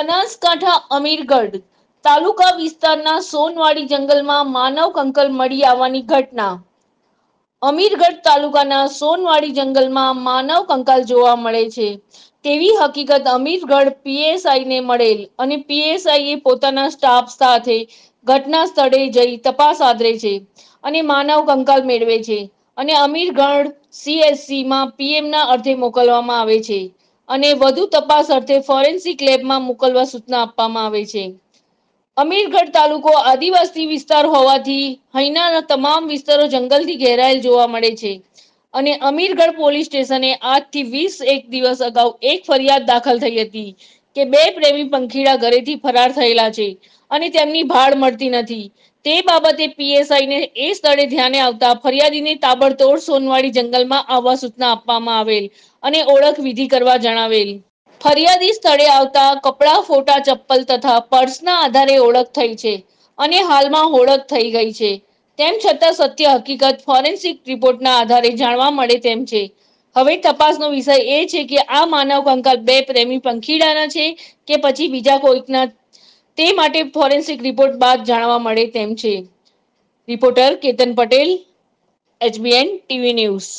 બનાસકાંઠા અમીરગઢ તાલુકા વિસ્તારના સોનવાડી જંગલમાં માનવ કંકલ મળી આવવાની ઘટના અમીરગઢ તાલુકાના સોનવાડી જંગલમાં માનવ કંકાલ જોવા મળે છે તેવી હકીકત અમીરગઢ પીએસઆઈને મળેલ અને પીએસઆઈએ પોતાના સ્ટાફ સાથે ઘટના સ્થળે જઈ તપાસ આદરે છે અને માનવ કંકાલ મેળવે છે અને અમીરગઢ સીએસસીમાં પીએમના અર્થે મોકલવામાં આવે છે અને વધુ તપાસ અર્થે ફોરેન્સિક લેબમાં મોકલવા સૂચના આપવામાં આવે છે અમીરગઢ તાલુકો આદિવાસી વિસ્તાર હોવાથી હૈનાના તમામ વિસ્તારો જંગલથી ઘેરાયેલ જોવા મળે છે અને અમીરગઢ પોલીસ સ્ટેશને આજથી વીસ એક દિવસ અગાઉ એક ફરિયાદ દાખલ થઈ હતી કે બે પ્રેમી પંખીડા ઘરેથી ફરાર થયેલા છે અને તેમની ભાળ મળતી નથી તે બાબતે પીએસઆઈને એ સ્થળે ધ્યાને આવતા ફરિયાદીને તાબડતોડ સોનવાડી જંગલમાં આવવા સૂચના આપવામાં આવેલ અને ઓળખ વિધિ કરવા જણાવેલ ફરિયાદી સ્થળે આવતા કપડાં ફોટા ચપ્પલ તથા પર્સના આધારે ઓળખ થઈ છે અને હાલમાં ઓળખ થઈ ગઈ છે તેમ છતાં સત્ય હકીકત ફોરેન્સિક રિપોર્ટના આધારે જાણવા મળે તેમ છે હવે તપાસનો વિષય એ છે કે આ માનવ કંકાલ બે પ્રેમી પંખીડાના છે કે પછી બીજા કોઈકના તે માટે ફોરેન્સિક રિપોર્ટ બાદ જાણવા મળે તેમ છે reporter Ketan Patel HBN TV news